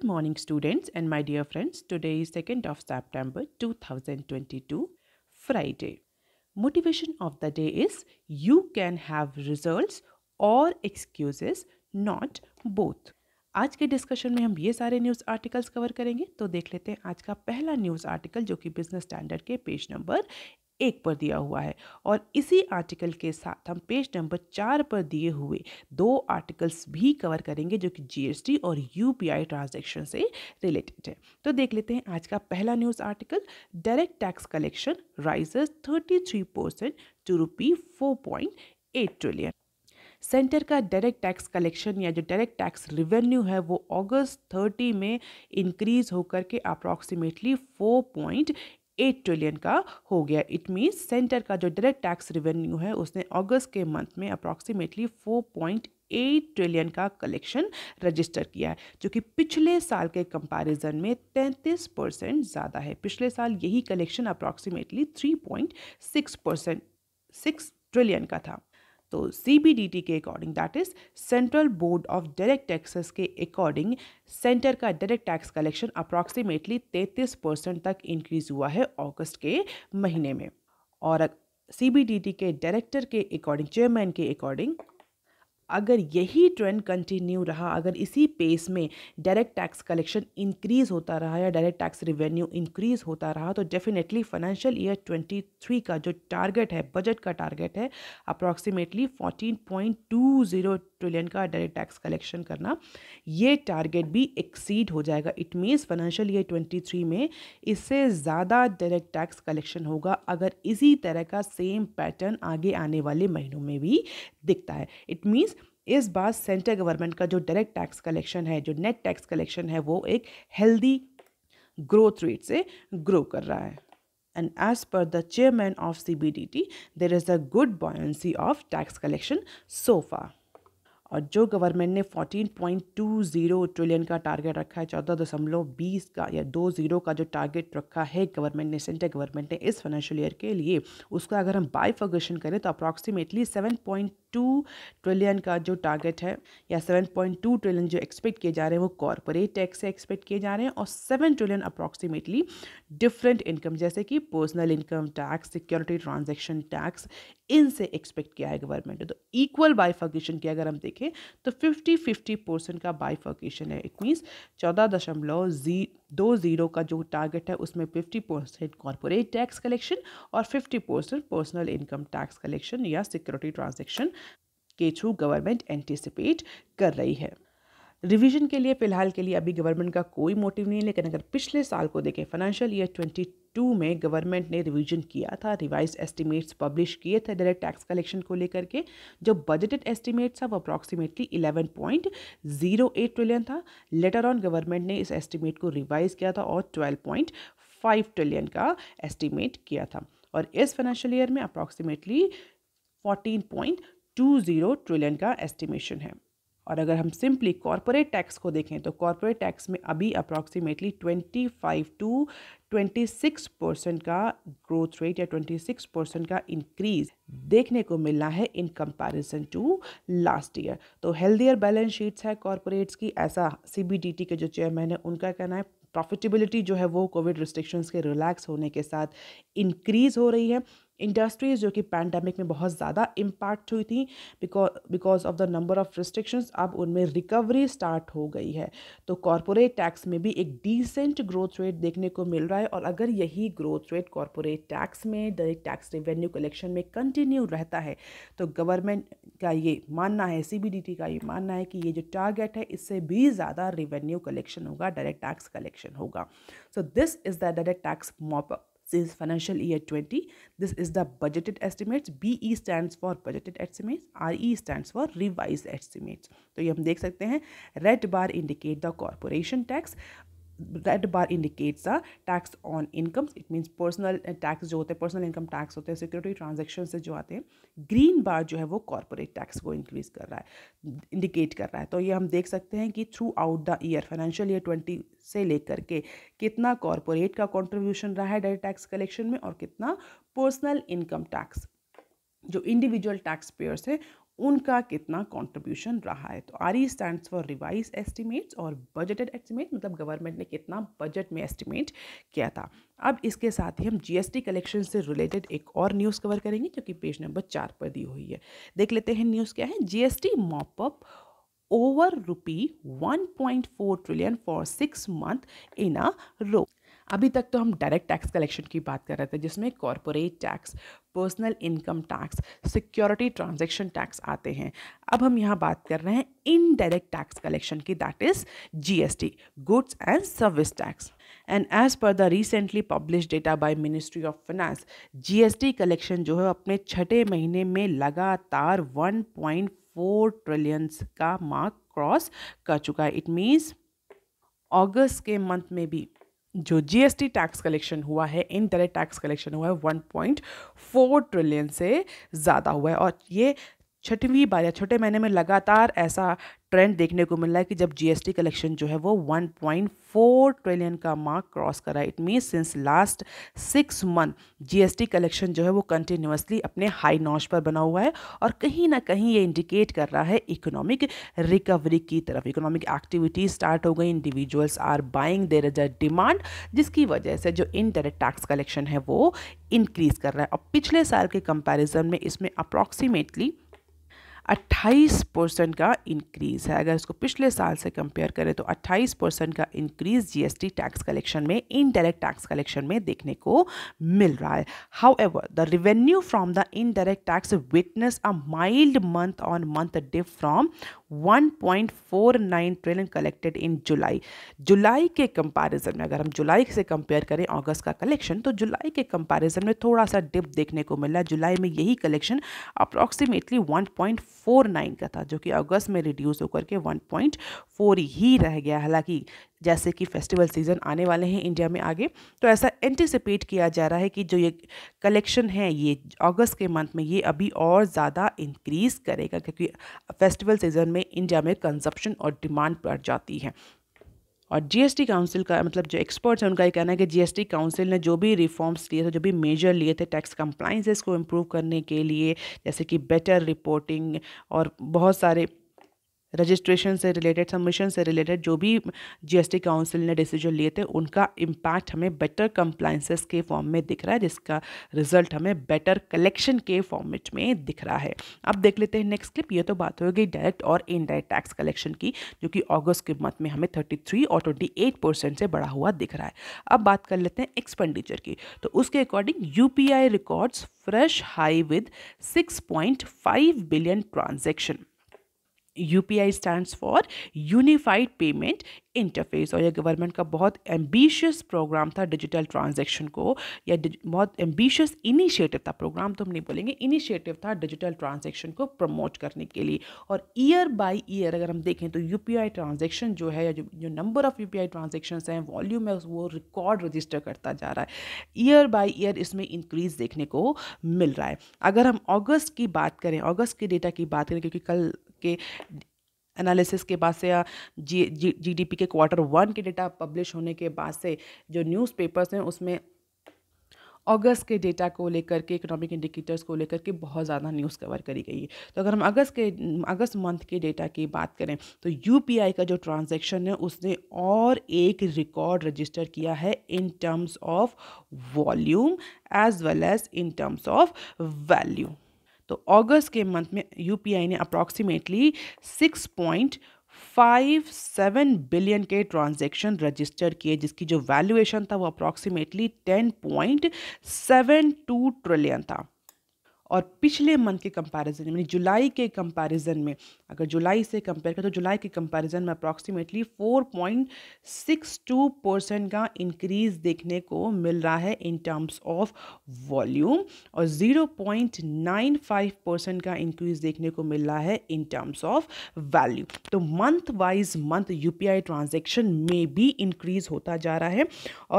Good morning students and my dear friends. Today is 2nd of September 2022 Friday. Motivation of the day is you can have results or excuses not both. आज के discussion में हम ये सारे news articles cover करेंगे तो देख लेते हैं आज का पहला न्यूज़ आर्टिकल जो कि बिजनेस स्टैंडर्ड के पेज नंबर एक पर दिया हुआ है और इसी आर्टिकल के साथ हम पेज नंबर चार पर दिए हुए दो आर्टिकल्स भी कवर करेंगे जो कि जीएसटी और यूपीआई ट्रांजैक्शन से रिलेटेड है तो देख लेते हैं आज का पहला news article direct tax collection rises thirty three percent to rupee four point eight trillion centre का डायरेक्ट टैक्स कलेक्शन या जो डायरेक्ट टैक्स रिवेन्यू है वो अगस्त 30 में इंक्रीज होकर के अप्रॉक्सीमेटली पॉइंट एट ट्रिलियन का हो गया इट मीन्स सेंटर का जो डायरेक्ट टैक्स रिवेन्यू है उसने अगस्त के मंथ में approximately four point eight trillion का कलेक्शन रजिस्टर किया है जो कि पिछले साल के कंपैरिजन में तैंतीस परसेंट ज़्यादा है पिछले साल यही collection approximately six percent six trillion का था तो सी के according that is central board of direct taxes के अकॉर्डिंग सेंटर का direct tax collection approximately 33 percent तक इंक्रीज हुआ है अगस्त के महीने में और सी के डायरेक्टर के अकॉर्डिंग चेयरमैन के अकॉर्डिंग अगर यही ट्रेंड कंटिन्यू रहा अगर इसी पेस में डायरेक्ट टैक्स कलेक्शन इंक्रीज़ होता रहा या डायरेक्ट टैक्स रिवेन्यू इंक्रीज़ होता रहा तो डेफिनेटली फाइनेंशियल ईयर 23 का जो टारगेट है बजट का टारगेट है अप्रॉक्सीमेटली 14.20 ट्रिलियन का डायरेक्ट टैक्स कलेक्शन करना ये टारगेट भी एक्सीड हो जाएगा it means financial year twenty में इससे ज़्यादा डायरेक्ट टैक्स कलेक्शन होगा अगर इसी तरह का सेम पैटर्न आगे आने वाले महीनों में भी दिखता है इट मीन्स इस बार सेंट्रल गवर्नमेंट का जो डायरेक्ट टैक्स कलेक्शन है जो नेट टैक्स कलेक्शन है वो एक हेल्दी ग्रोथ रेट से ग्रो कर रहा है and as per the chairman of C B D T there is a good buoyancy of tax collection so far जो गवर्नमेंट ने 14.20 ट्रिलियन का टारगेट रखा है चौदह दशमलव बीस का या दो ज़ीरो का जो टारगेट रखा है गवर्नमेंट ने सेंट्रल गवर्नमेंट ने इस फाइनेंशियल ईयर के लिए उसका अगर हम बाइफर्गेशन करें तो अप्रॉक्सीमेटली 7.2 ट्रिलियन का जो टारगेट है या 7.2 ट्रिलियन जो एक्सपेक्ट किए जा रहे हैं वो कॉरपोरेट टैक्स से एक्सपेक्ट किए जा रहे हैं और seven trillion approximately different income जैसे कि personal income tax security transaction tax इनसे एक्सपेक्ट किया है गवर्नमेंट ने तो इक्वल बाइफर्गेशन की अगर हम देखें देखें तो फिफ्टी फिफ्टी परसेंट का बाइफर्केशन है इट मीन्स चौदह दशमलव जी दो ज़ीरो का जो टारगेट है उसमें fifty percent corporate tax collection और fifty percent personal income tax collection या सिक्योरिटी ट्रांजेक्शन के थ्रू गवर्नमेंट एंटिसिपेट कर रही है रिविजन के लिए फ़िलहाल के लिए अभी गवर्नमेंट का कोई मोटिव नहीं है लेकिन अगर पिछले साल को देखें फाइनेंशियल ईयर ट्वेंटी टू में गवर्नमेंट ने रिवीजन किया था रिवाइज एस्टिमेट्स पब्लिश किए थे डायरेक्ट टैक्स कलेक्शन को लेकर के जो बजटेड एस्टिमेट था वो approximately eleven point zero eight trillion था लेटर ऑन गवर्नमेंट ने इस एस्टिमेट को रिवाइज किया था और ट्वेल्व पॉइंट फाइव ट्रिलियन का एस्टिमेट किया था और इस फाइनेंशियल ईयर में approximately fourteen point two zero trillion का एस्टिमेशन है और अगर हम सिंपली कॉरपोरेट टैक्स को देखें तो कॉरपोरेट टैक्स में अभी approximately twenty five to 26 percent का ग्रोथ रेट या 26 परसेंट का इंक्रीज देखने को मिला है in comparison to last year तो हेल्दियर बैलेंस शीट्स है कॉरपोरेट्स की ऐसा सीबीडीटी के जो चेयरमैन है उनका कहना है प्रॉफिटेबिलिटी जो है वो कोविड रिस्ट्रिक्शंस के रिलैक्स होने के साथ इंक्रीज़ हो रही है इंडस्ट्रीज़ जो कि पैंडमिक में बहुत ज़्यादा इम्पैक्ट हुई थी because of the number of restrictions अब उनमें रिकवरी स्टार्ट हो गई है तो कॉरपोरेट टैक्स में भी एक डिसेंट ग्रोथ रेट देखने को मिल रहा है रहा है और अगर यही ग्रोथ रेट कॉरपोरेट टैक्स में डायरेक्ट टैक्स रेवेन्यू कलेक्शन में कंटिन्यू रहता है तो गवर्नमेंट का ये मानना है सी का ये मानना है कि ये जो टारगेट है इससे भी ज़्यादा रेवेन्यू कलेक्शन होगा डायरेक्ट टैक्स कलेक्शन होगा so this is the direct tax mop up year twenty this is the budgeted estimates B E stand for budgeted estimates R E stand for revise estimates तो ये हम देख सकते हैं red bar indicate the corporation tax red bar indicates a tax on incomes it means personal tax जो होते हैं personal income tax होते हैं सिक्योरिटी ट्रांजेक्शन से जो आते हैं ग्रीन बार जो है वो कॉरपोरेट टैक्स को इंक्रीज कर रहा है इंडिकेट कर रहा है तो ये हम देख सकते हैं कि throughout the year financial year twenty से लेकर के कितना कॉरपोरेट का कॉन्ट्रीब्यूशन रहा है डायरेक्ट टैक्स कलेक्शन में और कितना पर्सनल इनकम टैक्स जो इंडिविजुअल टैक्स पेयर्स हैं उनका कितना कंट्रीब्यूशन रहा है तो R E stand for revise estimates और बजटेड एस्टिमेट मतलब गवर्नमेंट ने कितना बजट में एस्टिमेट किया था अब इसके साथ ही हम जीएसटी कलेक्शन से रिलेटेड एक और न्यूज़ कवर करेंगे जो कि पेज नंबर चार पर दी हुई है देख लेते हैं न्यूज़ क्या है GST mop up one point four trillion for six month in a row अभी तक तो हम डायरेक्ट टैक्स कलेक्शन की बात कर रहे थे जिसमें corporate tax personal income tax security transaction tax आते हैं अब हम यहाँ बात कर रहे हैं इनडायरेक्ट टैक्स कलेक्शन की that is GST goods and service tax and as per the recently publish data by ministry of finance GST collection जो है अपने छठे महीने में लगातार 1.4 ट्रिलियंस का मार्क क्रॉस कर चुका है इट मीन्स अगस्त के मंथ में भी जो जीएसटी टैक्स कलेक्शन हुआ है इन तरह टैक्स कलेक्शन हुआ है 1.4 ट्रिलियन से ज़्यादा हुआ है और ये छठवीं बार या छठे महीने में लगातार ऐसा ट्रेंड देखने को मिल रहा है कि जब जीएसटी कलेक्शन जो है वो 1.4 ट्रिलियन का मार्क क्रॉस करा it mean since last six month GST collection जो है वो कंटिन्यूसली अपने हाई नॉच पर बना हुआ है और कहीं ना कहीं ये इंडिकेट कर रहा है इकोनॉमिक रिकवरी की तरफ इकोनॉमिक एक्टिविटीज स्टार्ट हो गई individuals are buying there is a demand जिसकी वजह से जो इनडायरेक्ट टैक्स कलेक्शन है वो इंक्रीज़ कर रहा है और पिछले साल के कंपेरिजन में इसमें अप्रॉक्सीमेटली 28 परसेंट का इंक्रीज़ है अगर इसको पिछले साल से कंपेयर करें तो 28 परसेंट का इंक्रीज़ जीएसटी टैक्स कलेक्शन में इनडायरेक्ट टैक्स कलेक्शन में देखने को मिल रहा है however the revenue from the indirect tax witness a mild month on month dip from 1.49 trillion collected in July जुलाई के कंपैरिजन में अगर हम जुलाई से कंपेयर करें अगस्त का कलेक्शन तो जुलाई के कंपैरिजन में थोड़ा सा डिप देखने को मिला जुलाई में यही कलेक्शन अप्रॉक्सीमेटली 1.49 का था जो कि अगस्त में रिड्यूस होकर के 1.4 ही रह गया हालांकि जैसे कि फेस्टिवल सीज़न आने वाले हैं इंडिया में आगे तो ऐसा एंटिसिपेट किया जा रहा है कि जो ये कलेक्शन है ये अगस्त के मंथ में ये अभी और ज़्यादा इंक्रीज़ करेगा क्योंकि फेस्टिवल सीज़न में इंडिया में कंजप्शन और डिमांड बढ़ जाती है और जीएसटी काउंसिल का मतलब जो एक्सपर्ट्स हैं उनका ये कहना है कि जीएसटी काउंसिल ने जो भी रिफॉर्म्स लिए थे जो भी मेजर लिए थे टैक्स कंप्लाइंसेस को इम्प्रूव करने के लिए जैसे कि बेटर रिपोर्टिंग और बहुत सारे रजिस्ट्रेशन से रिलेटेड सबमिशन से रिलेटेड जो भी जीएसटी काउंसिल ने डिसीजन लिए थे उनका इम्पैक्ट हमें बेटर कंप्लाइंसेस के फॉर्म में दिख रहा है जिसका रिजल्ट हमें बेटर कलेक्शन के फॉर्मेट में दिख रहा है अब देख लेते हैं नेक्स्ट क्लिप ये तो बात होगी डायरेक्ट और इनडायरेक्ट टैक्स कलेक्शन की जो कि ऑगस्ट के मंथ में हमें थर्टी और ट्वेंटी परसेंट से बढ़ा हुआ दिख रहा है अब बात कर लेते हैं एक्सपेंडिचर की तो उसके according U records fresh high with six billion transaction U P I stand for unified payment interface और यह गवर्नमेंट का बहुत एम्बिशियस प्रोग्राम था डिजिटल ट्रांजेक्शन को या बहुत एम्बिशियस इनिशिएटिव था प्रोग्राम तो हम नहीं बोलेंगे इनिशिएटिव था डिजिटल ट्रांजेक्शन को प्रमोट करने के लिए और ईयर बाई ईयर अगर हम देखें तो यू पी आई ट्रांजेक्शन जो है या जो जो number of U P I transaction हैं वॉल्यूम है वो रिकॉर्ड रजिस्टर करता जा रहा है ईयर बाई ईयर इसमें इंक्रीज देखने को मिल रहा है अगर हम अगस्त की बात करें अगस्त के डेटा की बात करें क्योंकि कल के एनालिसिस के बाद से या जी जी जीडीपी के क्वार्टर वन के डेटा पब्लिश होने के बाद से जो न्यूज़पेपर्स हैं उसमें अगस्त के डेटा को लेकर के इकोनॉमिक इंडिकेटर्स को लेकर के बहुत ज़्यादा न्यूज़ कवर करी गई है तो अगर हम अगस्त के अगस्त मंथ के डेटा की बात करें तो यू का जो ट्रांजेक्शन है उसने और एक रिकॉर्ड रजिस्टर किया है in terms of volume as well as in terms of value तो अगस्त के मंथ में यूपीआई ने approximately six point five seven billion के ट्रांजैक्शन रजिस्टर किए जिसकी जो वैल्यूएशन था वो approximately ten point seven two trillion था और पिछले मंथ के कंपैरिजन यानी जुलाई के कंपैरिजन में अगर जुलाई से कंपेयर करें तो जुलाई के कंपैरिजन में अप्रॉक्सीमेटली 4.62 परसेंट का इंक्रीज देखने को मिल रहा है इन टर्म्स ऑफ वॉल्यूम और 0.95 परसेंट का इंक्रीज देखने को मिल रहा है इन टर्म्स ऑफ वैल्यू तो month wise month U transaction में भी इंक्रीज होता जा रहा है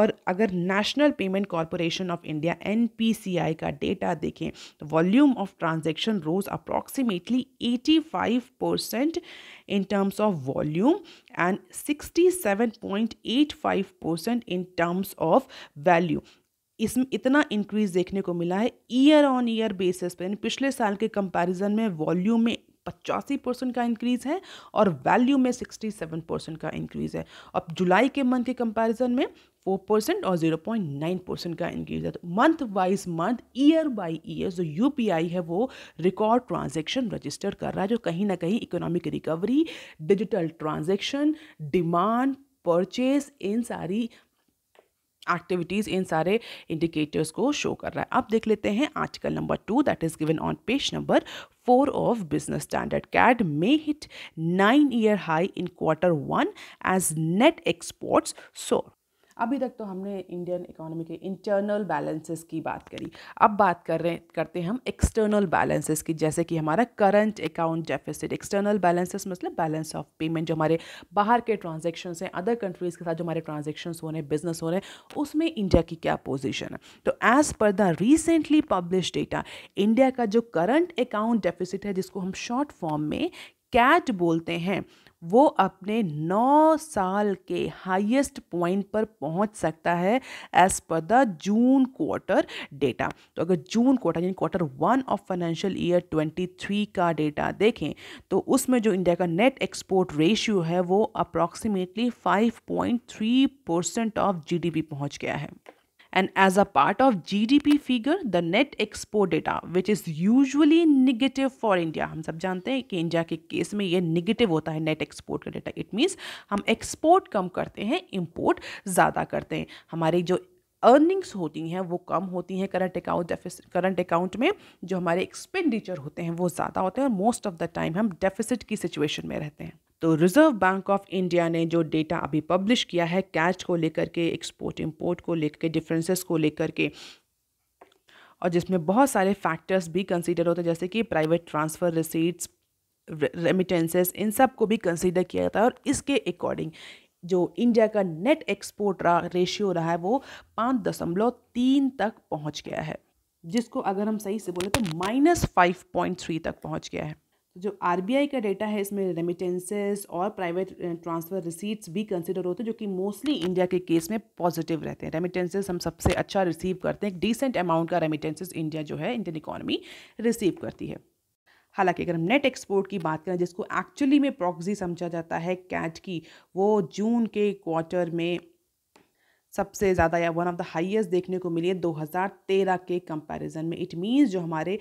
और अगर national payment corporation of India N का डेटा देखें तो volume of transaction rose approximately 85% in terms of volume and 67.85% in terms of value इसमें इतना इंक्रीज देखने को मिला है ईयर ऑन ईयर बेसिस पर यानी पिछले साल के कंपैरिजन में वॉल्यूम में पचासी परसेंट का इंक्रीज़ है और वैल्यू में सिक्सटी सेवन परसेंट का इंक्रीज़ है अब जुलाई के मंथ के कंपैरिजन में फोर परसेंट और ज़ीरो पॉइंट नाइन परसेंट का इंक्रीज है तो month wise month year by year जो यू है वो रिकॉर्ड ट्रांजेक्शन रजिस्टर कर रहा है जो कहीं ना कहीं economic recovery digital transaction demand purchase इन सारी एक्टिविटीज़ इन सारे इंडिकेटर्स को शो कर रहा है अब देख लेते हैं article number two that is given on page number four of business standard CAD may hit nine year high in quarter one as net exports सो अभी तक तो हमने इंडियन इकोनॉमी के इंटरनल बैलेंसेस की बात करी अब बात कर रहे करते हैं हम एक्सटर्नल बैलेंसेस की जैसे कि हमारा current account deficit external balances मतलब बैलेंस ऑफ पेमेंट जो हमारे बाहर के ट्रांजेक्शन हैं अदर कंट्रीज़ के साथ जो हमारे ट्रांजेक्शन हो रहे हैं बिजनेस हो रहे हैं उसमें इंडिया की क्या पोजिशन है तो as per the recently publish data India का जो करंट अकाउंट डेफिसिट है जिसको हम शॉर्ट फॉर्म में कैट बोलते हैं वो अपने 9 साल के हाईएस्ट पॉइंट पर पहुंच सकता है as per the June quarter data तो अगर जून क्वार्टर यानी quarter one of financial year 23 का डेटा देखें तो उसमें जो इंडिया का नेट एक्सपोर्ट रेशियो है वो अप्रॉक्सीमेटली 5.3 परसेंट ऑफ जीडीपी पहुंच गया है and as a part of GDP figure the net export data which is usually negative for India हम सब जानते हैं कि इंडिया के केस में ये negative होता है नेट एक्सपोर्ट का डेटा इट मीन्स हम एक्सपोर्ट कम करते हैं इम्पोर्ट ज़्यादा करते हैं हमारी जो अर्निंग्स होती हैं वो कम होती हैं current account deficit current account में जो हमारे एक्सपेंडिचर होते हैं वो ज़्यादा होते हैं और मोस्ट ऑफ द टाइम हम डेफिसिट की सिचुएशन में रहते हैं तो रिज़र्व बैंक ऑफ इंडिया ने जो डेटा अभी पब्लिश किया है कैच को लेकर के एक्सपोर्ट इंपोर्ट को लेकर के डिफरेंसेस को लेकर के और जिसमें बहुत सारे फैक्टर्स भी कंसीडर होते हैं जैसे कि प्राइवेट ट्रांसफ़र रिसीट्स रेमिटेंसेस इन सब को भी कंसीडर किया जाता है और इसके अकॉर्डिंग जो इंडिया का नेट एक्सपोर्ट रा, रेशियो रहा है वो पाँच दशमलव तीन तक पहुंच गया है जिसको अगर हम सही से बोले तो माइनस फाइव पॉइंट थ्री तक पहुंच गया है तो जो आर का डेटा है इसमें रेमिटेंसेस और प्राइवेट ट्रांसफ़र रिसीट्स भी कंसिडर होते हैं जो कि मोस्टली इंडिया के केस में पॉजिटिव रहते हैं रेमिटेंसेस हम सबसे अच्छा रिसीव करते हैं एक डिसेंट अमाउंट का रेमिटेंसेस इंडिया जो है इंडियन इकोनॉमी रिसीव करती है हालांकि अगर हम नेट एक्सपोर्ट की बात करें जिसको एक्चुअली में प्रॉक्सी समझा जाता है कैट की वो जून के क्वार्टर में सबसे ज़्यादा या वन ऑफ द हाईएस्ट देखने को मिली है 2013 के कंपैरिजन में इट मीन्स जो हमारे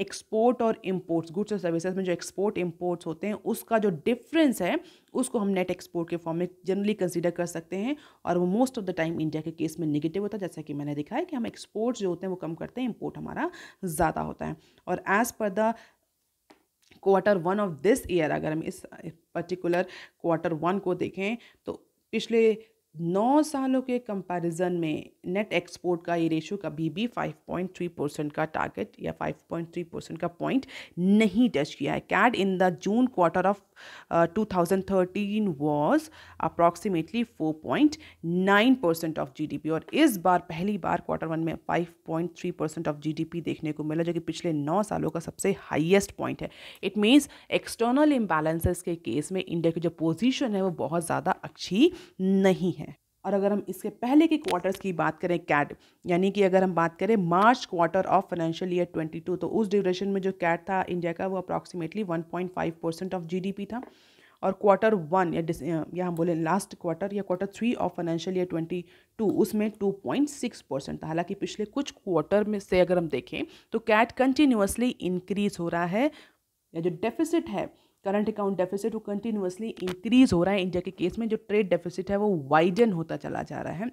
एक्सपोर्ट और इम्पोर्ट्स गुड्स और सर्विसेज में जो एक्सपोर्ट इम्पोर्ट्स होते हैं उसका जो डिफरेंस है उसको हम नेट एक्सपोर्ट के फॉर्म में जनरली कंसीडर कर सकते हैं और वो most of the time India के केस में निगेटिव होता है जैसा कि मैंने दिखाया कि हम एक्सपोर्ट्स जो होते हैं वो कम करते हैं इम्पोर्ट हमारा ज़्यादा होता है और as per the quarter one of this year अगर हम इस पर्टिकुलर क्वार्टर वन को देखें तो पिछले नौ सालों के कंपैरिजन में नेट एक्सपोर्ट का ये रेशो कभी भी 5.3 परसेंट का टारगेट या 5.3 परसेंट का पॉइंट नहीं टच किया है CAD in the June quarter of 2013 was approximately 4.9 percent of GDP और इस बार पहली बार क्वार्टर वन में 5.3 परसेंट ऑफ जीडीपी देखने को मिला जो कि पिछले नौ सालों का सबसे हाइएस्ट पॉइंट है इट मीन्स एक्सटर्नल इम्बैलेंसेस के केस में इंडिया की जो पोजिशन है वो बहुत ज़्यादा अच्छी नहीं है और अगर हम इसके पहले के क्वार्टर्स की बात करें कैट यानी कि अगर हम बात करें March quarter of financial year 22 तो उस ड्यूरेशन में जो कैट था इंडिया का वो अप्रॉक्सीमेटली 1.5 परसेंट ऑफ जीडीपी था और क्वार्टर वन या या हम बोले लास्ट क्वार्टर या quarter three of financial year twenty two उसमें टू पॉइंट सिक्स परसेंट था हालांकि पिछले कुछ क्वार्टर में से अगर हम देखें तो कैट कंटिन्यूसली इंक्रीज हो रहा है या जो डेफिसिट है करंट अकाउंट डेफिसिट वो कंटिन्यूसली इंक्रीज़ हो रहा है इंडिया के केस में जो ट्रेड डेफिसिट है वो वाइडन होता चला जा रहा है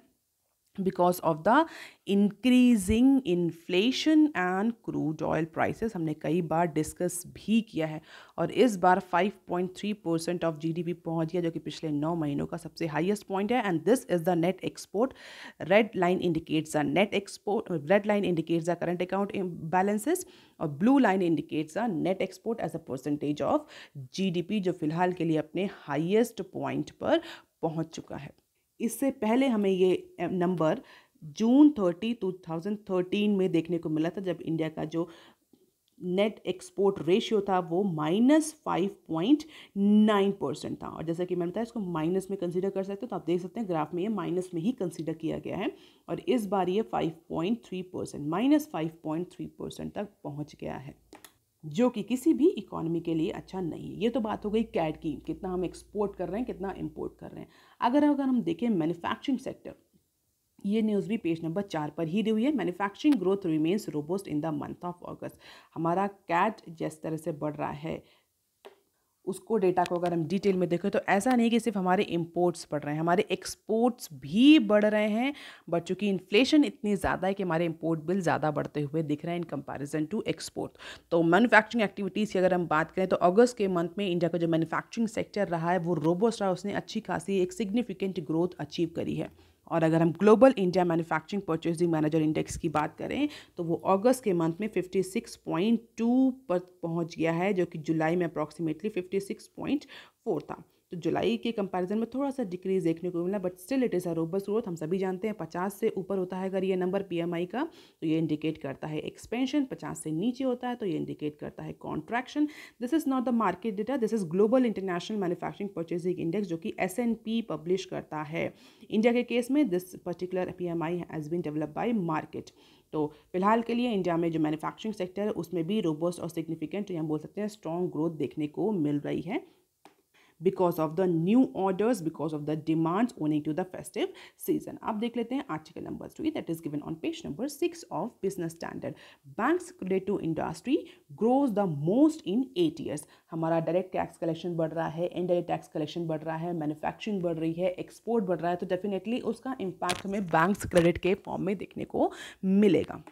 because of the increasing inflation and crude oil prices हमने कई बार डिस्कस भी किया है और इस बार 5.3 परसेंट ऑफ जीडीपी पहुंच गया जो कि पिछले नौ महीनों का सबसे हाईएस्ट पॉइंट है and this is the net export red line indicates the net export red line indicates the current account balances और blue line indicates the net export as a percentage of P जो फिलहाल के लिए अपने highest point पर पहुँच चुका है इससे पहले हमें ये number June thirty two thousand thirteen में देखने को मिला था जब इंडिया का जो नेट एक्सपोर्ट रेशियो था वो minus five point nine percent था और जैसा कि मैंने बताया इसको माइनस में कंसीडर कर सकते हो तो आप देख सकते हैं ग्राफ में ये माइनस में ही कंसीडर किया गया है और इस बार ये five point three percent minus five point three percent तक पहुंच गया है जो कि किसी भी इकोनॉमी के लिए अच्छा नहीं है ये तो बात हो गई कैड की कितना हम एक्सपोर्ट कर रहे हैं कितना इम्पोर्ट कर रहे हैं अगर अगर हम देखें मैन्युफैक्चरिंग सेक्टर ये न्यूज़ भी पेज नंबर चार पर ही दी हुई है manufacturing growth remains robust in the month of August हमारा कैट जिस तरह से बढ़ रहा है उसको डेटा को अगर हम डिटेल में देखें तो ऐसा नहीं कि सिर्फ हमारे इम्पोर्ट्स बढ़ रहे हैं हमारे एक्सपोर्ट्स भी बढ़ रहे हैं बट चूँकि इन्फ्लेशन इतनी ज़्यादा है कि हमारे इम्पोर्ट बिल ज़्यादा बढ़ते हुए दिख रहे हैं इन कंपैरिजन टू एक्सपोर्ट तो मैनुफैक्चरिंग एक्टिविटीज़ की अगर हम बात करें तो अगस्त के मंथ में इंडिया का जो मैनुफैक्चरिंग सेक्टर रहा है वो रोबोस्ट रहा उसने अच्छी खासी एक सिग्निफिकेंट ग्रोथ अचीव करी है और अगर हम global India manufacturing purchasing manager index की बात करें तो वो अगस्त के मंथ में 56.2 पर पहुंच गया है जो कि जुलाई में अप्रॉक्सीमेटली 56.4 था जुलाई के कंपैरिजन में थोड़ा सा डिक्रीज देखने को मिला but still it is a robust growth हम सभी जानते हैं पचास से ऊपर होता है अगर ये नंबर पीएमआई का तो ये इंडिकेट करता है एक्सपेंशन पचास से नीचे होता है तो ये इंडिकेट करता है contraction this is not the market data this is global international manufacturing purchasing index जो कि एस पब्लिश करता है इंडिया के केस में this particular P M I has been develop by market तो फिलहाल के लिए इंडिया में जो मैन्युफैक्चरिंग सेक्टर है उसमें भी रोबोस्ट और सिग्निफिकेंट तो हम बोल सकते हैं स्ट्रॉन्ग ग्रोथ देखने को मिल रही है because of the new orders because of the demands owing to the festive season आप देख लेते हैं article number three that is given on page number six of business standard bank credit to industry grows the most in eight years हमारा direct tax collection बढ़ रहा है indirect tax collection बढ़ रहा है मैन्युफैक्चरिंग बढ़ रही है एक्सपोर्ट बढ़ रहा है तो डेफिनेटली उसका इम्पैक्ट हमें बैंक्स क्रेडिट के फॉर्म में देखने को मिलेगा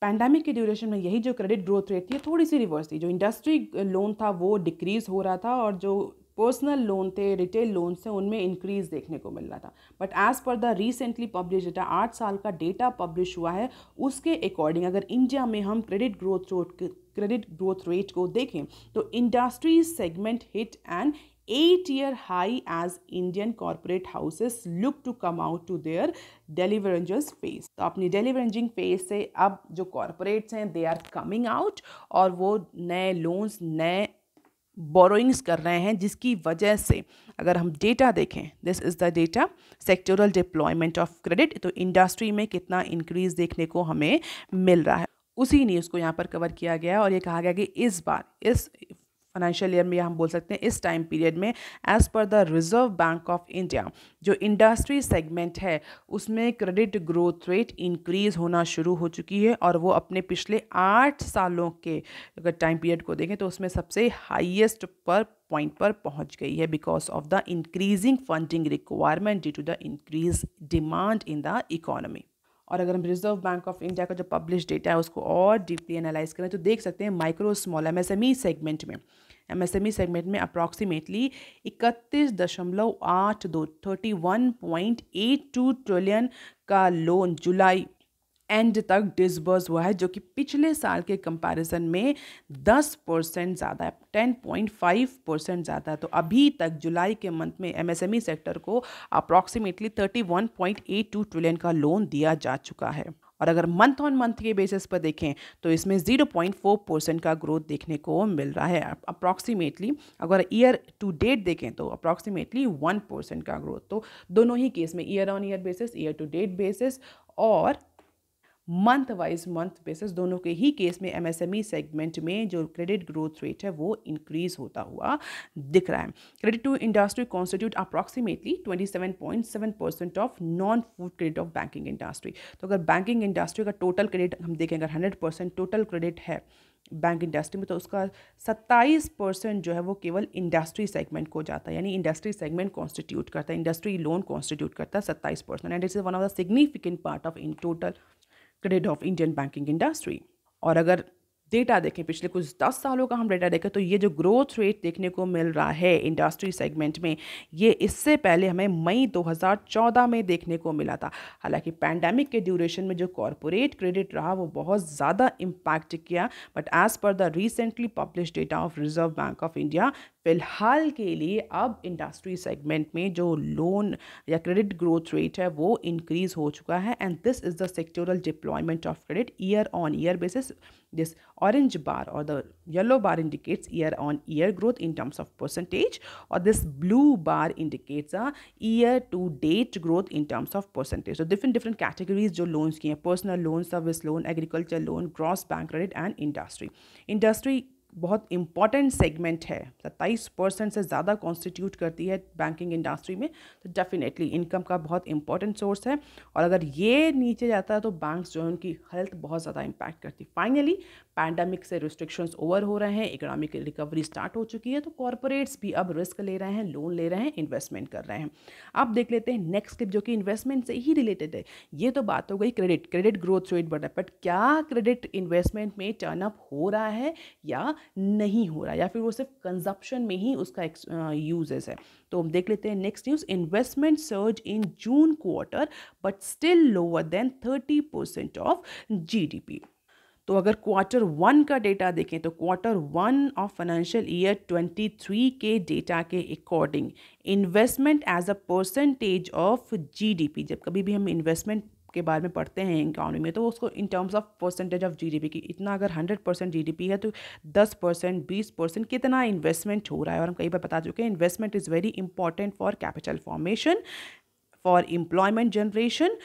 पैंडमिक के ड्यूरेशन में यही जो क्रेडिट ग्रोथ रेट थी थोड़ी सी रिवर्स थी जो इंडस्ट्री लोन था वो डिक्रीज़ हो रहा था और जो पर्सनल लोन थे रिटेल लोन्स थे उनमें इंक्रीज देखने को मिल रहा था but as per the recently publish data आठ साल का डेटा पब्लिश हुआ है उसके अकॉर्डिंग अगर इंडिया में हम credit growth credit growth rate को देखें तो industry segment hit and eight year high as Indian corporate houses look to come out to their deleveraging phase. तो अपनी डेलीवरेंजिंग phase से अब जो कॉरपोरेट्स हैं दे आर कमिंग आउट और वो नए लोन्स नए बोरोइंग्स कर रहे हैं जिसकी वजह से अगर हम डेटा देखें this is the data sectoral deployment of credit तो इंडस्ट्री में कितना इंक्रीज देखने को हमें मिल रहा है उसी न्यूज़ को यहाँ पर कवर किया गया और ये कहा गया कि इस बार इस फाइनेंशियल ईयर में या हम बोल सकते हैं इस टाइम पीरियड में as per the Reserve Bank of India जो इंडस्ट्री सेगमेंट है उसमें क्रेडिट ग्रोथ रेट इंक्रीज़ होना शुरू हो चुकी है और वो अपने पिछले आठ सालों के अगर टाइम पीरियड को देखें तो उसमें सबसे हाइएस्ट पर पॉइंट पर पहुंच गई है because of the increasing funding requirement due to the increase demand in the economy और अगर हम रिजर्व बैंक ऑफ इंडिया का जो पब्लिश डेटा है उसको और डीपली एनालाइज करें तो देख सकते हैं माइक्रो स्मॉल एम सेगमेंट में एमएसएमई सेगमेंट में अप्रॉक्सीमेटली इकतीस दशमलव आठ दो thirty one point eight two trillion का लोन जुलाई एंड तक डिसबर्स हुआ है जो कि पिछले साल के कंपैरिजन में 10 परसेंट ज़्यादा है 10.5 परसेंट ज़्यादा है तो अभी तक जुलाई के मंथ में एमएसएमई सेक्टर e को अप्रॉक्सीमेटली 31.82 ट्रिलियन का लोन दिया जा चुका है और अगर मंथ ऑन मंथ के बेसिस पर देखें तो इसमें 0.4 परसेंट का ग्रोथ देखने को मिल रहा है अप्रॉक्सीमेटली अगर ईयर टू डेट देखें तो अप्रॉक्सीमेटली वन परसेंट का ग्रोथ तो दोनों ही केस में year on year basis year to date basis और मंथ वाइज मंथ बेसिस दोनों के ही केस में एमएसएमई सेगमेंट e में जो क्रेडिट ग्रोथ रेट है वो इंक्रीज होता हुआ दिख रहा है credit to industry constitute approximately 27.7 percent of non food credit of banking industry तो अगर बैंकिंग इंडस्ट्री का टोटल क्रेडिट हम देखें अगर हंड्रेड परसेंट टोटल क्रेडिट है बैंक इंडस्ट्री में तो उसका सत्ताईस परसेंट जो है वो केवल इंडस्ट्री सेगमेंट को जाता है यानी इंडस्ट्री सेगमेंट कॉन्स्टिट्यूट करता है इंडस्ट्री लोन कॉन्स्टिट्यूट करता है सत्ताईस percent and it is one of the significant part of in total of Indian banking industry और अगर डेटा देखें पिछले कुछ दस सालों का हम डेटा देखें तो ये जो ग्रोथ रेट देखने को मिल रहा है इंडस्ट्री सेगमेंट में ये इससे पहले हमें मई 2014 में देखने को मिला था हालांकि पैंडमिक के ड्यूरेशन में जो कॉरपोरेट क्रेडिट रहा वो बहुत ज़्यादा इम्पैक्ट किया but as per the recently publish data of Reserve Bank of India फिलहाल के लिए अब इंडस्ट्री सेगमेंट में जो लोन या क्रेडिट ग्रोथ रेट है वो इंक्रीज़ हो चुका है and this is the sectoral deployment of credit year on year basis This orange bar or the yellow bar indicates year on year growth in terms of percentage or this blue bar indicates a year to date growth in terms of percentage. So different different categories जो loans की personal loan, service loan, agriculture loan, gross bank credit and industry. Industry बहुत important segment है सत्ताईस percent से ज़्यादा constitute करती है banking industry में तो डेफिनेटली इनकम का बहुत इंपॉर्टेंट सोर्स है और अगर ये नीचे जाता है तो बैंक जो है उनकी हेल्थ बहुत ज़्यादा इंपैक्ट करती है फाइनली पैंडमिक से रिस्ट्रिक्शंस ओवर हो रहे हैं इकोनॉमिक रिकवरी स्टार्ट हो चुकी है तो कॉरपोरेट्स भी अब रिस्क ले रहे हैं लोन ले रहे हैं इन्वेस्टमेंट कर रहे हैं अब देख लेते हैं नेक्स्ट क्लिप जो कि इन्वेस्टमेंट से ही रिलेटेड है ये तो बात हो गई क्रेडिट क्रेडिट ग्रोथ रेट बढ़ रहा है बट क्या क्रेडिट इन्वेस्टमेंट में टर्न अप हो रहा है या नहीं हो रहा या फिर वो सिर्फ कंजप्शन में ही उसका यूजेस है तो हम देख लेते हैं next news investment surge in June quarter but still lower than thirty percent of G तो अगर क्वार्टर वन का डेटा देखें तो quarter one of financial year 23 के डेटा के according investment as a percentage of GDP जब कभी भी हम इन्वेस्टमेंट के बारे में पढ़ते हैं इकॉनमी में तो उसको in terms of percentage of GDP की इतना अगर हंड्रेड परसेंट जी है तो दस परसेंट बीस परसेंट कितना इन्वेस्टमेंट हो रहा है और हम कई बार बता चुके हैं investment is very important for capital formation for employment generation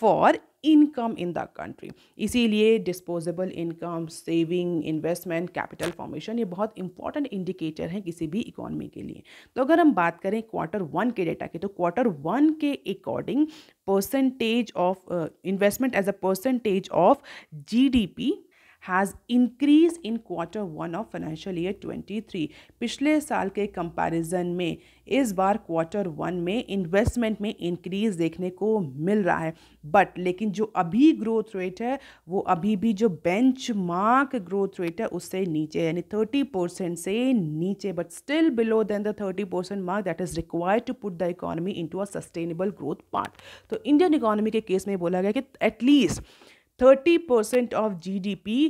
for income in the country इसीलिए disposable income saving investment capital formation ये बहुत इंपॉर्टेंट इंडिकेटर हैं किसी भी इकोनॉमी के लिए तो अगर हम बात करें क्वार्टर वन के डेटा की तो क्वार्टर वन के according percentage of investment as a percentage of P has increase in quarter one of financial year 23 पिछले साल के कंपैरिजन में इस बार क्वार्टर वन में इन्वेस्टमेंट में इंक्रीज देखने को मिल रहा है बट लेकिन जो अभी ग्रोथ रेट है वो अभी भी जो बेंच मार्क ग्रोथ रेट है उससे नीचे यानी थर्टी परसेंट से नीचे but still below than the thirty percent mark that is required to put the economy into a sustainable growth part तो इंडियन इकोनॉमी के केस में बोला गया कि at least thirty percent of G D P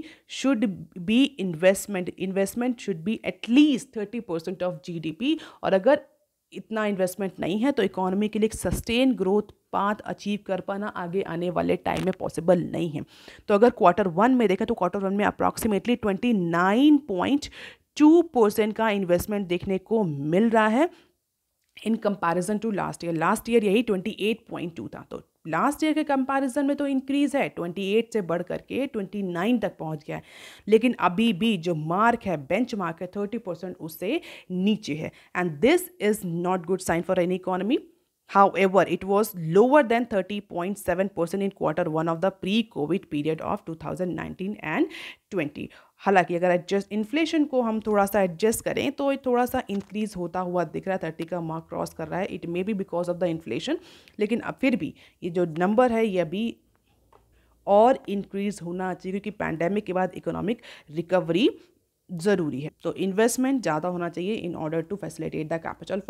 should be investment investment should be at least thirty percent of G D P और अगर इतना investment नहीं है तो इकोनॉमी के लिए एक सस्टेन ग्रोथ पाथ अचीव कर पाना आगे आने वाले टाइम में पॉसिबल नहीं है तो अगर क्वार्टर वन में देखें तो क्वार्टर वन में approximately twenty nine point two percent का इन्वेस्टमेंट देखने को मिल रहा है in comparison to last year last year यही ट्वेंटी एट पॉइंट टू था तो लास्ट ईयर के कंपैरिजन में तो इंक्रीज है ट्वेंटी एट से बढ़ करके ट्वेंटी नाइन तक पहुंच गया है लेकिन अभी भी जो मार्क है बेंच मार्क है थर्टी परसेंट उससे नीचे है and this is not good sign for any economy however it was lower than thirty point seven percent in quarter one of the pre covid period of two thousand nineteen and twenty हालांकि अगर adjust inflation को हम थोड़ा सा adjust करें तो थोड़ा सा इंक्रीज होता हुआ दिख रहा है थर्टी का मार्क क्रॉस कर रहा है it may be because of the inflation लेकिन अब फिर भी ये जो नंबर है ये अभी और इंक्रीज होना चाहिए क्योंकि पैंडेमिक के बाद इकोनॉमिक रिकवरी ज़रूरी है तो इन्वेस्टमेंट ज़्यादा होना चाहिए in order to facilitate the capital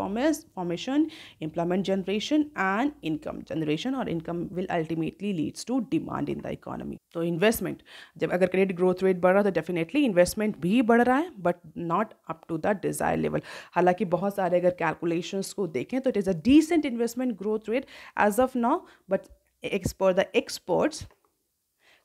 formation employment generation and income generation और income will ultimately leads to demand in the economy तो इन्वेस्टमेंट जब अगर क्रेडिट ग्रोथ रेट बढ़ रहा है तो डेफिनेटली इन्वेस्टमेंट भी बढ़ रहा है but not up to the desire level हालांकि बहुत सारे अगर कैलकुलेशंस को देखें तो it is a decent investment growth rate as of now but ex the experts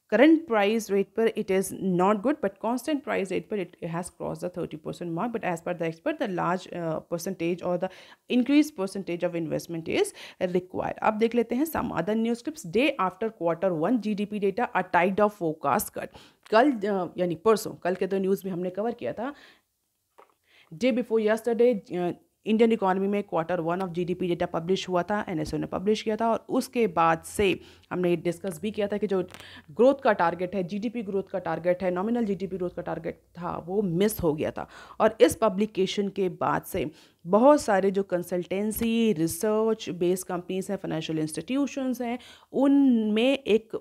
current price rate पर it is not good but constant price rate पर it has cross the thirty percent mark but as per the expert the large percentage और the increase percentage of investment is required अब देख लेते हैं some other news clips day after quarter one G D P data a tide of forecast cut कल uh, यानी परसों कल के तो न्यूज़ भी हमने कवर किया था day before yesterday Indian economy में quarter one of GDP data publish हुआ था एनएसओ ने पब्लिश किया था और उसके बाद से हमने डिस्कस भी किया था कि जो ग्रोथ का टारगेट है जीडीपी ग्रोथ का टारगेट है नॉमिनल जीडीपी ग्रोथ का टारगेट था वो मिस हो गया था और इस पब्लिकेशन के बाद से बहुत सारे जो कंसल्टेंसी रिसर्च बेस्ड कंपनीज हैं फाइनेंशियल इंस्टीट्यूशंस हैं उनमें एक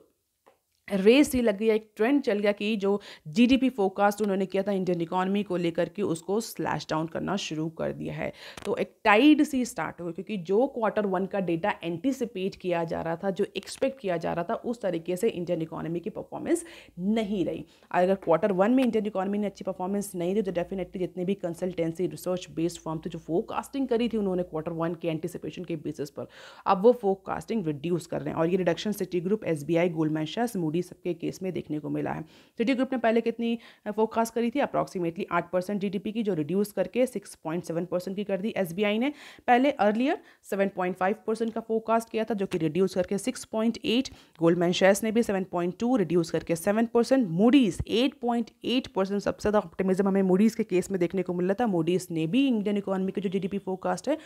रेस ही लग गई एक ट्रेंड चल गया कि जो जीडीपी फोरकास्ट उन्होंने किया था इंडियन इकोनॉमी को लेकर के उसको स्लैश डाउन करना शुरू कर दिया है तो एक टाइड सी स्टार्ट हो गई क्योंकि जो क्वार्टर वन का डेटा एंटिसिपेट किया जा रहा था जो एक्सपेक्ट किया जा रहा था उस तरीके से इंडियन इकोनॉमी की परफॉर्मेंस नहीं रही अगर क्वार्टर वन में इंडियन इकोनॉमी ने अच्छी परफॉर्मेंस नहीं दी तो डेफिनेटली जितने भी कंसल्टेंसी रिसर्च बेस्ड फॉर्म थे जो फोकास्टिंग करी थी उन्होंने क्वार्टर वन के एंटिसिपेशन के बेसिस पर अब वो फोकास्टिंग रिड्यूस कर रहे हैं और ये reduction Citi group S B I Goldman Moody सबके केस में देखने को मिला है सिटी ग्रुप ने पहले कितनी फोकास्ट करी थी अप्रॉक्सीमेटली आठ परसेंट जी की जो रिड्यूस करके सिक्स पॉइंट सेवन परसेंट की कर दी एस ने पहले earlier seven point five percent का फोकास्ट किया था जो कि रिड्यूस करके सिक्स पॉइंट एट गोल्डमैन शेयर्स ने भी सेवन पॉइंट टू रिड्यूस करके seven percent Moody's eight point eight percent सबसे ज़्यादा ऑप्टिमिज्म हमें मूडीज़ के केस में देखने को मिल रहा था मूडीज़ ने भी इंडियन इकोनॉमी की जो जीडीपी फोरकास्ट है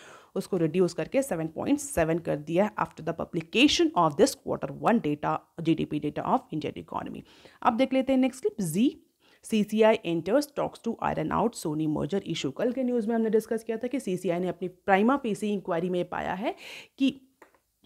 उसको रिड्यूस करके 7.7 कर दिया है after the publication of this quarter one data GDP data of of Indian economy अब देख लेते हैं next clip Zee C C I enters talks to iron out Sony merger issue कल के न्यूज़ में हमने डिस्कस किया था कि सी सी आई ने अपनी प्राइमा पेसी इंक्वायरी में पाया है कि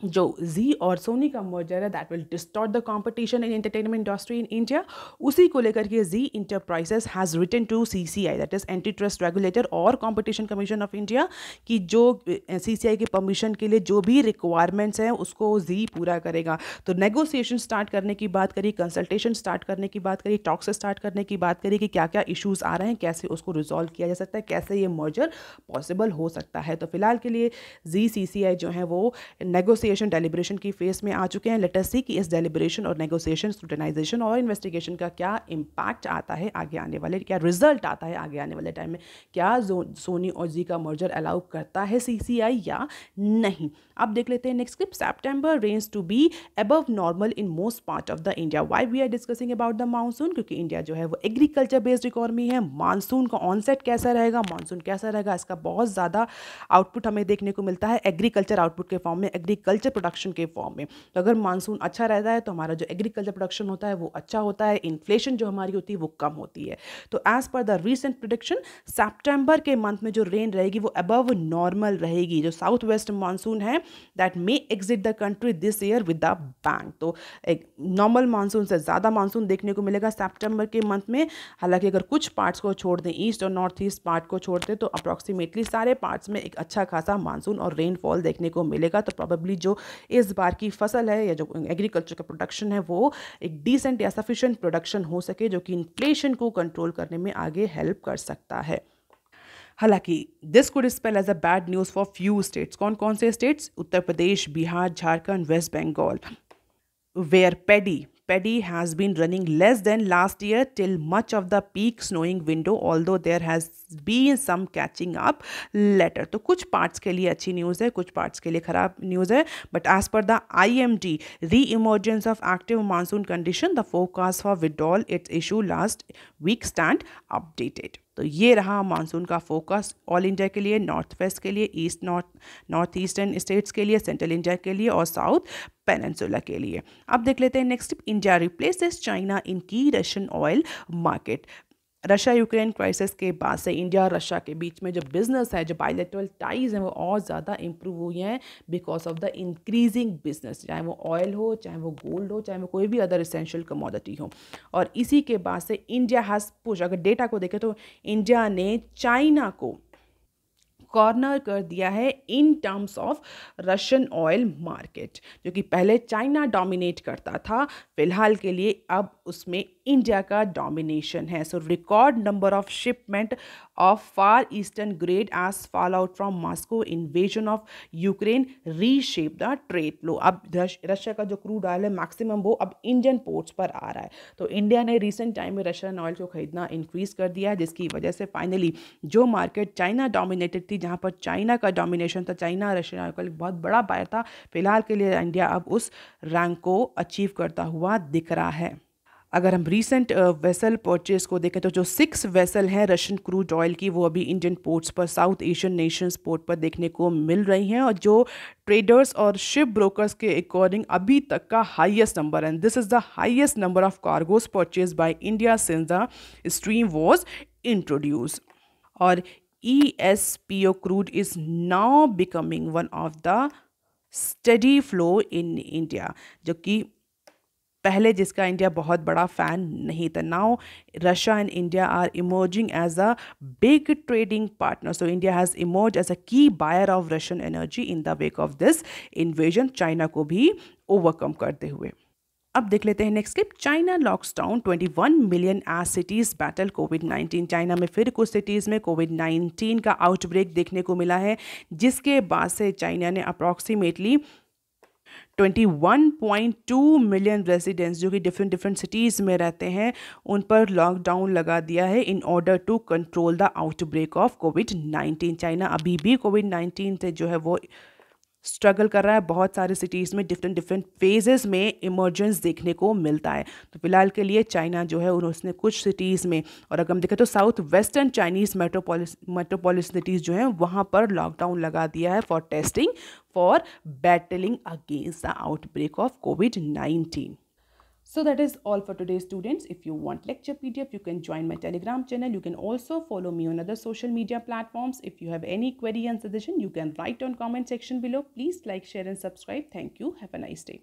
जो जी और सोनी का मर्जर है that will distort the competition in entertainment industry in India उसी को लेकर के Zee enterprises has written to C C I that is anti trust regulator और कंपटीशन कमीशन ऑफ इंडिया कि जो सी सी आई के परमिशन के लिए जो भी रिक्वायरमेंट्स हैं उसको जी पूरा करेगा तो नेगोसिएशन स्टार्ट करने की बात करी कंसल्टेशन स्टार्ट करने की बात करी टॉक्स स्टार्ट करने की बात करी कि क्या क्या इशूज़ आ रहे हैं कैसे उसको रिजॉल्व किया जा सकता है कैसे ये मर्जर पॉसिबल हो सकता है तो फिलहाल के लिए जी सी सी आई जो है वो नेगोस नेगोशिएशन डेलीब्रेशन की फेस में आ चुके हैं लेटर सी कि इस डेलीब्रेशन और नेगोशिएशन स्क्रूटनाइजेशन और इन्वेस्टिगेशन का क्या इम्पैक्ट आता है आगे आने वाले क्या रिजल्ट आता है आगे आने वाले टाइम में क्या सोनी और जी का मर्जर अलाउ करता है सी या नहीं अब देख लेते हैं next clip September rains to be above normal in most part of the India why we are discussing about the monsoon क्योंकि इंडिया जो है वो एग्रीकल्चर बेस्ड इकॉनमी है मानसून का ऑनसेट कैसा रहेगा मानसून कैसा रहेगा इसका बहुत ज़्यादा आउटपुट हमें देखने को मिलता है एग्रीकल्चर आउटपुट के फॉर्म में एग्रीकल्चर एग्रीकल्चर प्रोडक्शन के फॉर्म में तो अगर मानसून अच्छा रहता है तो हमारा जो एग्रीकल्चर प्रोडक्शन होता है वो अच्छा होता है इन्फ्लेशन जो हमारी होती है वो कम होती है तो as per the recent prediction September के मंथ में जो रेन रहेगी वो अबव नॉर्मल रहेगी जो साउथ वेस्ट मानसून है that may exit the country this year with the bang तो एक नॉर्मल मानसून से ज़्यादा मानसून देखने को मिलेगा सेप्टेम्बर के मंथ में हालांकि अगर कुछ पार्ट्स को छोड़ दें ईस्ट और नॉर्थ ईस्ट पार्ट को छोड़ते तो अप्रॉक्सीमेटली सारे पार्ट्स में एक अच्छा खासा मानसून और रेनफॉल देखने को मिलेगा तो प्रॉबेबली जो इस बार की फसल है या जो एग्रीकल्चर का प्रोडक्शन है वो एक डिसेंट या सफिशेंट प्रोडक्शन हो सके जो कि इन्फ्लेशन को कंट्रोल करने में आगे हेल्प कर सकता है हालांकि this could spell as a bad news for few states कौन कौन से states Uttar Pradesh Bihar Jharkhand West Bengal where paddy Pedi has been running less than last year till much of the peak snowing window, although there has been some catching up later. तो कुछ parts के लिए अच्छी news है कुछ parts के लिए खराब news है but as per the IMD re-emergence of active monsoon condition the forecast for withdrawal its issue last week stand updated. तो ये रहा मानसून का फोकस ऑल इंडिया के लिए नॉर्थ वेस्ट के लिए east north north eastern states के लिए सेंट्रल इंडिया के लिए और साउथ पेनसोला के लिए अब देख लेते हैं next India replaces China in key Russian oil market Russia Ukraine crisis के बाद से इंडिया और रशिया के बीच में जो बिज़नेस है जो बायोलेटरल टाइज हैं वो और ज़्यादा इम्प्रूव हुई हैं because of the increasing business चाहे वो ऑयल हो चाहे वो गोल्ड हो चाहे वो कोई भी अदर इसेंशियल कमोडिटी हो और इसी के बाद से इंडिया हैज़ पुश अगर डेटा को देखें तो इंडिया ने चाइना को कॉर्नर कर दिया है in terms of Russian oil market जो कि पहले चाइना डोमिनेट करता था फिलहाल के लिए अब उसमें इंडिया का डोमिनेशन है so record number of shipment of far eastern grade as fall out from Moscow invasion of Ukraine reshape the trade flow अब रशिया का जो क्रूड ऑयल है मैक्सिमम वो अब इंडियन पोर्ट्स पर आ रहा है तो इंडिया ने रिसेंट टाइम में रशियन ऑयल को खरीदना इंक्रीज़ कर दिया है जिसकी वजह से फाइनली जो मार्केट चाइना डोमिनेटेड थी जहाँ पर चाइना का डोमिनेशन था चाइना रशियन ऑयल का एक बहुत बड़ा बायर था फिलहाल के लिए इंडिया अब उस रैंक को अचीव करता हुआ दिख रहा है अगर हम रीसेंट वेसल परचेज को देखें तो जो सिक्स वेसल हैं रशियन क्रूड ऑयल की वो अभी इंडियन पोर्ट्स पर साउथ एशियन नेशंस पोर्ट पर देखने को मिल रही हैं और जो ट्रेडर्स और शिप ब्रोकर्स के अकॉर्डिंग अभी तक का highest number and this is the highest number of cargoes purchase by India since the stream was introduce और E S P O crude is now becoming one of the steady flow in India जो कि पहले जिसका India बहुत बड़ा fan नहीं था now Russia and India are emerging as a big trading partner so India has emerge as a key buyer of Russian energy in the wake of this invasion China को भी overcome करते हुए अब देख लेते हैं next clip China locks down 21 million as cities battle covid 19 China में फिर कुछ सिटीज़ में कोविड 19 का आउटब्रेक देखने को मिला है जिसके बाद से चाइना ने अप्रॉक्सीमेटली 21.2 मिलियन रेजिडेंट्स जो कि डिफरेंट डिफरेंट सिटीज़ में रहते हैं उन पर लॉकडाउन लगा दिया है in order to control the outbreak of covid 19 China अभी भी कोविड 19 से जो है वो स्ट्रगल कर रहा है बहुत सारे सिटीज़ में डिफरेंट डिफरेंट फेजेस में इमरजेंस देखने को मिलता है तो फिलहाल के लिए चाइना जो है उसने कुछ सिटीज़ में और अगर हम देखें तो south western Chinese metropolis metropolis cities जो हैं वहाँ पर लॉकडाउन लगा दिया है for testing for battling against the outbreak of covid nineteen So that is all for today students. If you want lecture PDF, you can join my telegram channel. You can also follow me on other social media platforms. If you have any query and suggestion, you can write on comment section below. Please like, share and subscribe. Thank you. Have a nice day.